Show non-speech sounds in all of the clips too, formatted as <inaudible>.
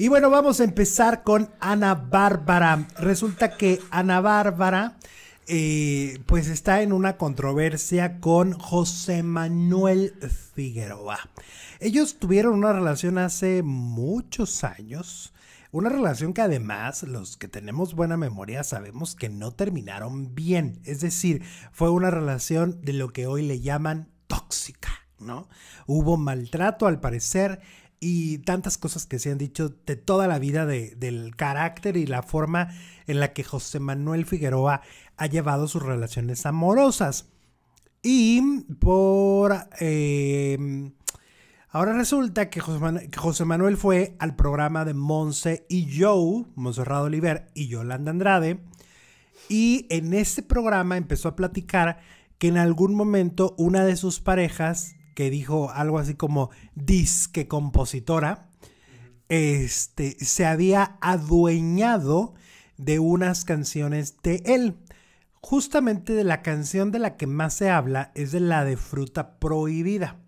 Y bueno, vamos a empezar con Ana Bárbara. Resulta que Ana Bárbara, eh, pues está en una controversia con José Manuel Figueroa. Ellos tuvieron una relación hace muchos años. Una relación que además los que tenemos buena memoria sabemos que no terminaron bien. Es decir, fue una relación de lo que hoy le llaman tóxica, ¿no? Hubo maltrato al parecer y tantas cosas que se han dicho de toda la vida del carácter y la forma en la que José Manuel Figueroa ha llevado sus relaciones amorosas. Y por... Em, ahora resulta que José, Manuel, fue al programa de Monse y Joe, Monserrado Oliver y Yolanda Andrade, y en ese programa empezó a platicar que en algún momento una de sus parejas que dijo algo así como disque compositora, este, se había adueñado de unas canciones de él. Justamente de la canción de la que más se habla es de la de Fruta Prohibida,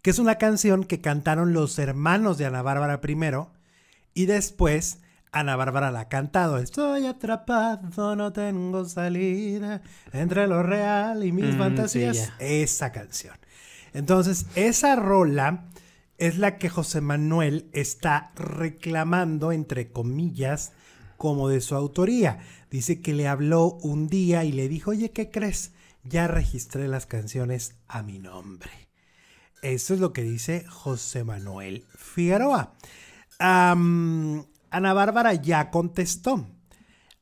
que es una canción que cantaron los hermanos de Ana Bárbara primero y después Ana Bárbara la ha cantado. Estoy atrapado, no tengo salida entre lo real y mis mm, fantasías. esa canción. Entonces, esa rola es la que José Manuel está reclamando, entre comillas, como de su autoría. Dice que le habló un día y le dijo, oye, ¿qué crees? Ya registré las canciones a mi nombre. Eso es lo que dice José Manuel Figueroa. Ana Bárbara ya contestó.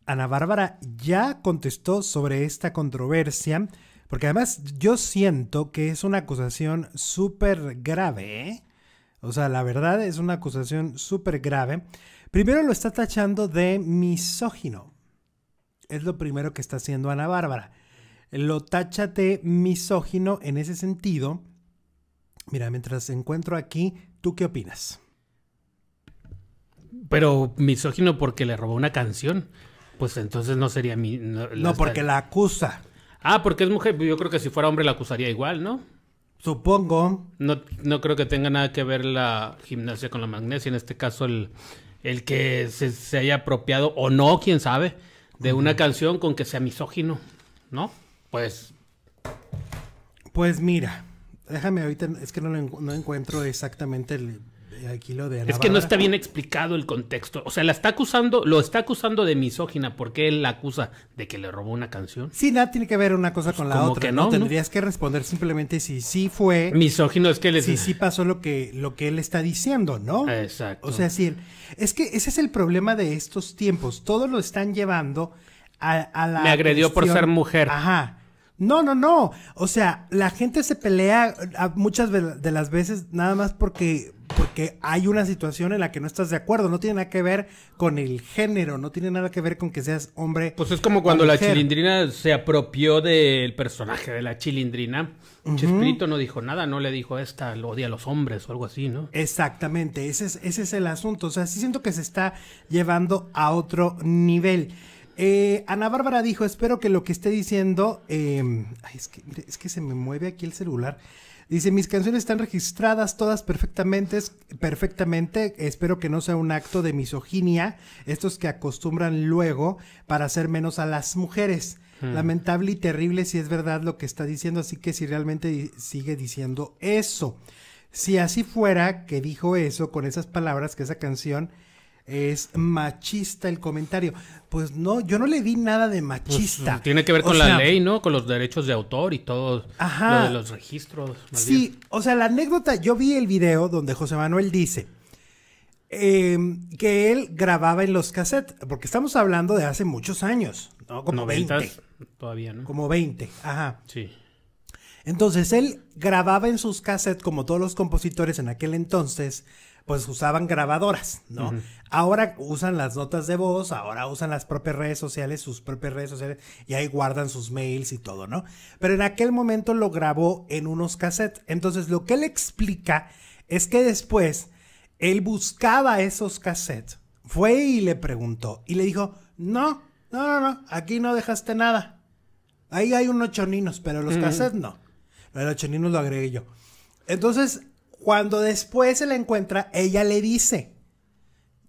Ana Bárbara ya contestó sobre esta controversia, porque además yo siento que es una acusación súper grave. ¿eh? O sea, la verdad es una acusación súper grave. Primero lo está tachando de misógino. Es lo primero que está haciendo Ana Bárbara. Lo tacha de misógino en ese sentido. Mira, mientras encuentro aquí, ¿tú qué opinas? Pero misógino porque le robó una canción. Pues entonces no sería mi. No, porque la acusa. Ah, porque es mujer. Pues yo creo que si fuera hombre la acusaría igual, ¿no? Supongo. No, no creo que tenga nada que ver la gimnasia con la magnesia. En este caso, el, el que se, haya apropiado o no, quién sabe, de una canción con que sea misógino, ¿no? Pues. Pues mira, déjame ahorita, es que no, no encuentro exactamente el, es que no está bien explicado el contexto. O sea, la está acusando, lo está acusando de misógina porque él la acusa de que le robó una canción. Sí, nada tiene que ver una cosa pues con la otra. no, tendrías que responder simplemente si sí fue misógino es que le si sí pasó lo que lo que él está diciendo, ¿no? Exacto. O sea, si es que ese es el problema de estos tiempos. Todos lo están llevando a, la. Me agredió por ser mujer. Ajá no, no, no. O sea, la gente se pelea ah, muchas de las veces nada más porque, porque hay una situación en la que no estás de acuerdo. No tiene nada que ver con el género, no tiene nada que ver con que seas hombre. Pues es como cuando la chilindrina se apropió del personaje de la chilindrina. Uh no dijo nada, no le dijo esta, lo odia a los hombres o algo así, ¿no? Exactamente, ese es, ese es el asunto. O sea, sí siento que se está llevando a otro nivel. Eh, Ana Bárbara dijo, espero que lo que esté diciendo... Em, es, que, se me mueve aquí el celular. Dice, mis canciones están registradas todas perfectamente, perfectamente. Espero que no sea un acto de misoginia, estos que acostumbran luego para hacer menos a las mujeres. Mm. Lamentable y terrible si es verdad lo que está diciendo, así que si realmente sigue diciendo eso. Si así fuera que dijo eso con esas palabras, que esa canción es machista el comentario. Pues no, yo no le di nada de pues, machista. tiene que ver con la ley, ¿no? Con los derechos de autor y todo lo de los registros. Sí, o sea, la anécdota, yo vi el video donde José Manuel dice em, que él grababa en los cassettes, porque estamos hablando de hace muchos años, ¿no? Como 20. Todavía, ¿no? Como 20, ajá. Sí. Entonces él grababa en sus cassettes, como todos los compositores en aquel entonces, pues usaban grabadoras, ¿no? Ahora usan las notas de voz, ahora usan las propias redes sociales, sus propias redes sociales, y ahí guardan sus mails y todo, ¿no? Pero en aquel momento lo grabó en unos cassettes. Entonces, lo que él explica es que después él buscaba esos cassettes, fue y le preguntó, y le dijo, no, no, no, no, aquí no dejaste nada. Ahí hay unos choninos, pero los cassettes no. Los choninos lo agregué yo. Entonces, cuando después se la encuentra, ella le dice,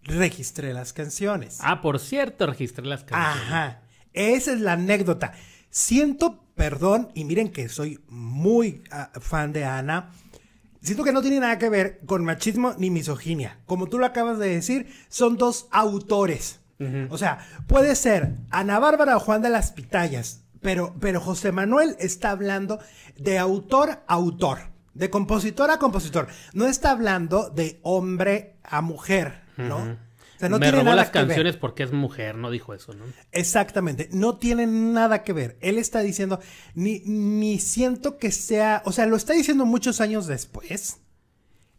registré las canciones. Ah, por cierto, registré las canciones. Ajá, esa es la anécdota. Siento, perdón, y miren que soy muy ah, fan de Ana, siento que no tiene nada que ver con machismo ni misoginia. Como tú lo acabas de decir, son dos autores. O sea, puede ser Ana Bárbara o Juan de las Pitayas, pero, pero José Manuel está hablando de autor a autor. De compositor a compositor. No está hablando de hombre a mujer, ¿no? o sea, no Me robó las canciones porque es mujer, no dijo eso, ¿no? Exactamente, no tiene nada que ver. Él está diciendo, ni, ni siento que sea, o sea, lo está diciendo muchos años después.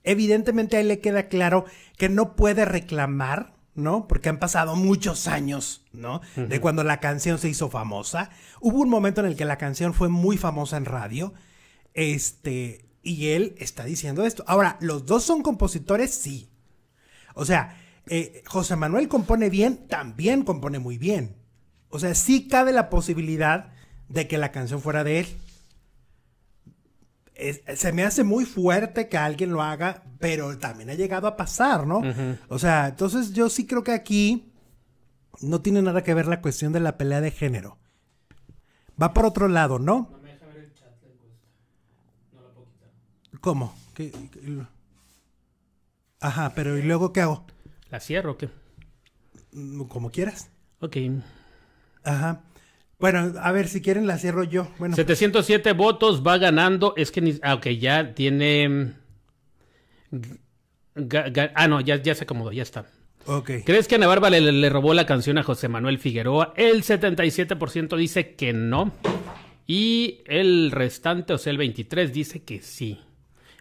Evidentemente a él le queda claro que no puede reclamar, ¿no? Porque han pasado muchos años, ¿no? De cuando la canción se hizo famosa. Hubo un momento en el que la canción fue muy famosa en radio. Este, y él está diciendo esto. Ahora, ¿los dos son compositores? Sí. O sea, eh, José Manuel compone bien, también compone muy bien. O sea, sí cabe la posibilidad de que la canción fuera de él. se me hace muy fuerte que alguien lo haga, pero también ha llegado a pasar, ¿no? O sea, entonces yo sí creo que aquí no tiene nada que ver la cuestión de la pelea de género. Va por otro lado, ¿no? ¿Cómo? Ajá, pero ¿y luego qué hago? ¿La cierro o qué? Como quieras. Ok. Ajá. Bueno, a ver, si quieren la cierro yo. Bueno. 707 votos va ganando. Es que ni... ah, ya tiene. Mm, ah, no, ya, se acomodó, ya está. Ok. ¿Crees que Ana Bárbara le, le, robó la canción a José Manuel Figueroa? El 77% dice que no. Y el restante, o sea, el 23% dice que sí.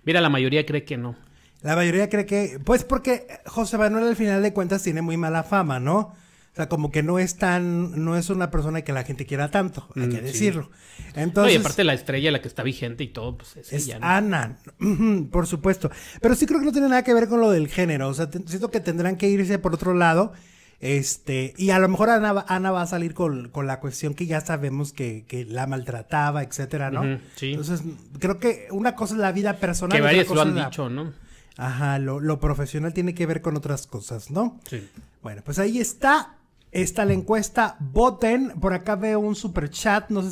Mira, la mayoría cree que no. La mayoría cree que, pues porque José Manuel al final de cuentas tiene muy mala fama, ¿no? O sea, como que no es tan, no es una persona que la gente quiera tanto, hay que mm, decirlo. Entonces, y aparte la estrella, la que está vigente y todo, pues es, es Ana, <clears throat> por supuesto. Pero sí creo que no tiene nada que ver con lo del género. O sea, siento que tendrán que irse por otro lado este, y a lo mejor Ana, va a salir con, la cuestión que ya sabemos que, la maltrataba, etcétera, ¿no? sí. Entonces, creo que una cosa es la vida personal. Que varios lo han dicho, ¿no? Ajá, lo, profesional tiene que ver con otras cosas, ¿no? Sí. Bueno, pues ahí está. Está la encuesta. Voten. Por acá veo un super chat. No sé